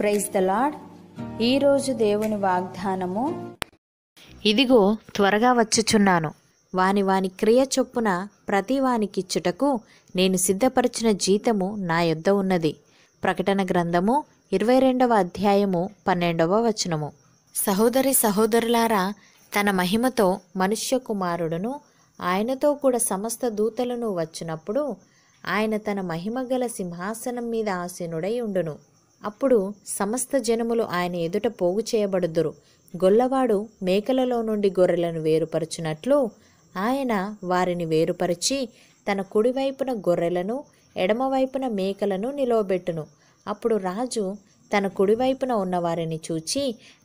praise the lord ఈరోజు దేవుని వాగ్దానము ఇదిగో త్వరగా వచ్చుచున్నాను వాని వాని క్రియ చొప్పున ప్రతి వానికిచ్చుటకు నేను సిద్ధపరిచిన జీతము నా యొద్ద ఉన్నది ప్రకటన గ్రంథము ఇరవై రెండవ అధ్యాయము పన్నెండవ వచనము సహోదరి సహోదరులారా తన మహిమతో మనుష్య కుమారుడును ఆయనతో కూడా సమస్త దూతలను వచ్చినప్పుడు ఆయన తన మహిమగల సింహాసనం మీద ఆసీనుడై ఉండును అప్పుడు సమస్త జనములు ఆయన ఎదుట పోగు చేయబడుదురు గొల్లవాడు మేకలలో నుండి గొర్రెలను వేరుపరచునట్లు ఆయన వారిని వేరుపరిచి తన కుడివైపున గొర్రెలను ఎడమవైపున మేకలను నిలవబెట్టును అప్పుడు రాజు తన కుడివైపున ఉన్నవారిని చూచి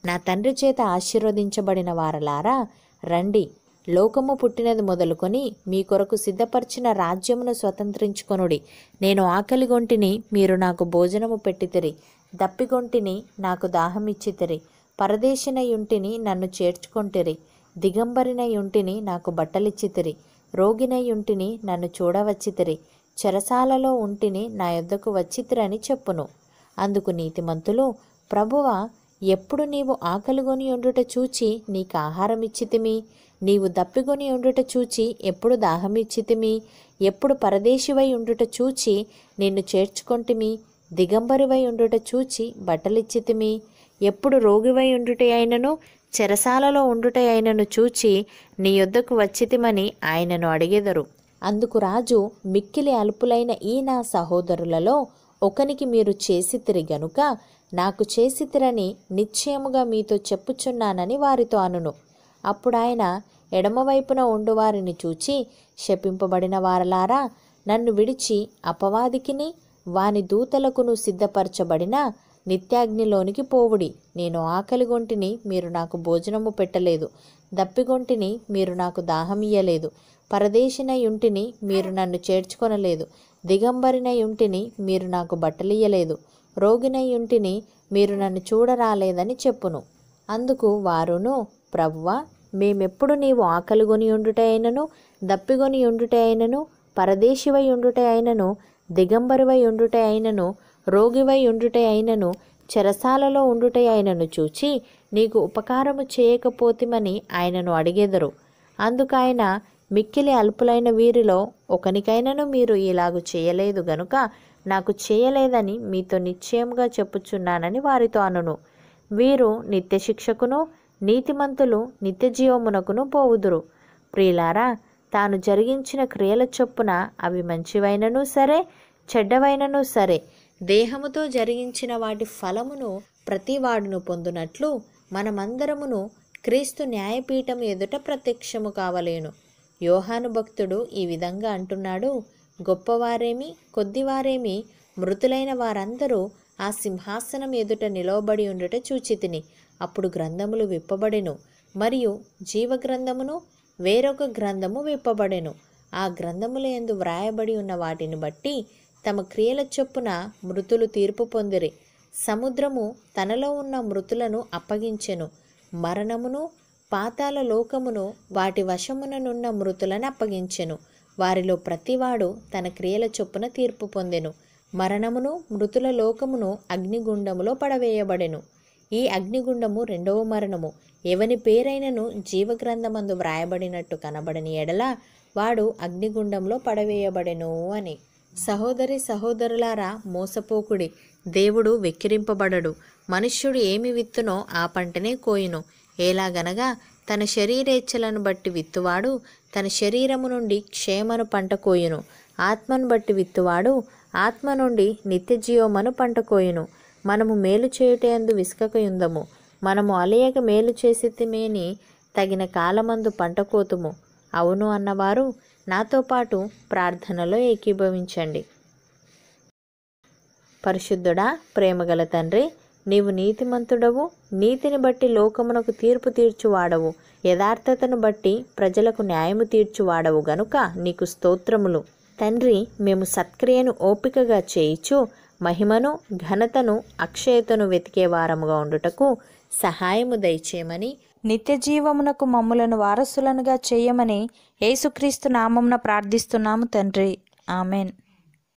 నా తండ్రి చేత ఆశీర్వదించబడిన వారలారా రండి లోకము పుట్టినది మొదలుకొని మీ కొరకు సిద్ధపరిచిన రాజ్యమును స్వతంత్రించుకొనుడి నేను ఆకలిగొంటిని మీరు నాకు భోజనము పెట్టితిరి దప్పిగొంటిని నాకు దాహమిచ్చితిరి యుంటిని నన్ను చేర్చుకొంటిరి యుంటిని నాకు బట్టలిచ్చితిరి రోగిన యుంటిని నన్ను చూడవచ్చితిరి చెరసాలలో ఉంటిని నా యొద్దకు వచ్చితిరని చెప్పును అందుకు నీతిమంతులు ప్రభువ ఎప్పుడు నీవు ఆకలిగొని ఉండుట చూచి నీకు ఆహారం ఇచ్చితిమి నీవు దప్పిగొని ఉండుట చూచి ఎప్పుడు దాహమిచ్చితిమి ఎప్పుడు పరదేశివై ఉండుట చూచి నిన్ను చేర్చుకొంటిమి దిగంబరివై ఉండుట చూచి బట్టలిచ్చితిమి ఎప్పుడు రోగివై ఉండుట అయినను చెరసాలలో ఉండుట అయినను చూచి నీ యొద్దకు వచ్చితిమని ఆయనను అడిగెదరు అందుకు రాజు మిక్కిలి అల్పులైన ఈ నా సహోదరులలో ఒకనికి మీరు చేసితిరి గనుక నాకు చేసితిరని నిశ్చయముగా మీతో చెప్పుచున్నానని వారితో అనును అప్పుడు ఆయన ఎడమవైపున ఉండువారిని చూచి శపింపబడిన వారలారా నన్ను విడిచి అపవాదికిని వాని దూతలకును సిద్ధపరచబడిన నిత్యాగ్నిలోనికి పోవుడి నేను ఆకలిగొంటిని మీరు నాకు భోజనము పెట్టలేదు దప్పిగొంటిని మీరు నాకు దాహమియ్యలేదు పరదేశినయుంటిని మీరు నన్ను చేర్చుకొనలేదు దిగంబరినయుంటిని మీరు నాకు బట్టలియ్యలేదు రోగినయుంటిని మీరు నన్ను చూడరాలేదని చెప్పును అందుకు వారును ప్రవ్వా మేమెప్పుడు నీవు ఆకలిగొని ఉండుటైనను దప్పిగొని అయినను పరదేశివై ఉండుటే దిగంబరివై దిగంబరువై అయినను రోగివై ఉండుటే అయినను చెరసాలలో అయినను చూచి నీకు ఉపకారము చేయకపోతిమని ఆయనను అడిగెదరు అందుకైన మిక్కిలి అల్పులైన వీరిలో ఒకనికైనను మీరు ఇలాగు చేయలేదు గనుక నాకు చేయలేదని మీతో నిశ్చయముగా చెప్పుచున్నానని వారితో అనును వీరు నిత్యశిక్షకును నీతిమంతులు నిత్యజీవమునకును పోవుదురు ప్రియులారా తాను జరిగించిన క్రియల చొప్పున అవి మంచివైనను సరే చెడ్డవైనను సరే దేహముతో జరిగించిన వాటి ఫలమును ప్రతివాడును పొందునట్లు మనమందరమును క్రీస్తు న్యాయపీఠం ఎదుట ప్రత్యక్షము కావలేను యోహాను భక్తుడు ఈ విధంగా అంటున్నాడు గొప్పవారేమి కొద్దివారేమి మృతులైన వారందరూ ఆ సింహాసనం ఎదుట నిలవబడి ఉండుట చూచితిని అప్పుడు గ్రంథములు విప్పబడెను మరియు జీవగ్రంథమును వేరొక గ్రంథము విప్పబడెను ఆ గ్రంథముల ఎందు వ్రాయబడి ఉన్న వాటిని బట్టి తమ క్రియల చొప్పున మృతులు తీర్పు పొందిరి సముద్రము తనలో ఉన్న మృతులను అప్పగించెను మరణమును పాతాల లోకమును వాటి వశముననున్న మృతులను అప్పగించెను వారిలో ప్రతివాడు తన క్రియల చొప్పున తీర్పు పొందెను మరణమును మృతుల లోకమును అగ్నిగుండములో పడవేయబడెను ఈ అగ్నిగుండము రెండవ మరణము ఎవని పేరైనను జీవగ్రంథమందు వ్రాయబడినట్టు కనబడని ఎడల వాడు అగ్నిగుండంలో పడవేయబడెను అని సహోదరి సహోదరులారా మోసపోకుడి దేవుడు వెక్కిరింపబడడు మనుష్యుడు ఏమి విత్తునో ఆ పంటనే కోయును ఎలాగనగా తన శరీరేచ్ఛలను బట్టి విత్తువాడు తన శరీరము నుండి క్షేమను పంట కోయును ఆత్మను బట్టి విత్తువాడు ఆత్మ నుండి నిత్య జీవమను పంట కోయును మనము మేలు చేయుటందు విసుకకయుందము మనము అలయక మేలు చేసితిమేని తగిన కాలమందు పంట కోతుము అవును అన్నవారు నాతో పాటు ప్రార్థనలో ఏకీభవించండి పరిశుద్ధుడా ప్రేమగల తండ్రి నీవు నీతిమంతుడవు నీతిని బట్టి లోకమునకు తీర్పు తీర్చువాడవు యథార్థతను బట్టి ప్రజలకు న్యాయము తీర్చువాడవు గనుక నీకు స్తోత్రములు తండ్రి మేము సత్క్రియను ఓపికగా చేయిచు మహిమను ఘనతను అక్షయతను వెతికే వారముగా ఉండుటకు సహాయము దయచేయమని నిత్య జీవమునకు మమ్ములను వారసులనుగా చేయమని యేసుక్రీస్తు నామమున ప్రార్థిస్తున్నాము తండ్రి ఆమెన్